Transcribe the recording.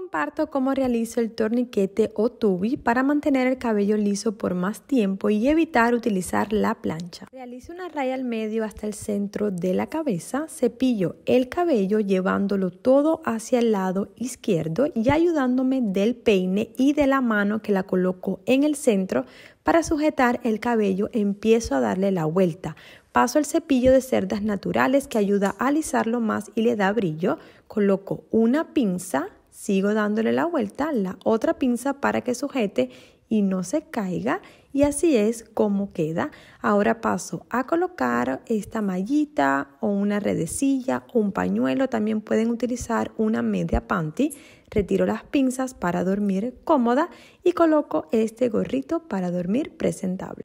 comparto cómo realizo el torniquete o tubi para mantener el cabello liso por más tiempo y evitar utilizar la plancha. Realizo una raya al medio hasta el centro de la cabeza, cepillo el cabello llevándolo todo hacia el lado izquierdo y ayudándome del peine y de la mano que la coloco en el centro para sujetar el cabello empiezo a darle la vuelta. Paso el cepillo de cerdas naturales que ayuda a alisarlo más y le da brillo. Coloco una pinza Sigo dándole la vuelta, a la otra pinza para que sujete y no se caiga y así es como queda. Ahora paso a colocar esta mallita o una redecilla o un pañuelo, también pueden utilizar una media panty. Retiro las pinzas para dormir cómoda y coloco este gorrito para dormir presentable.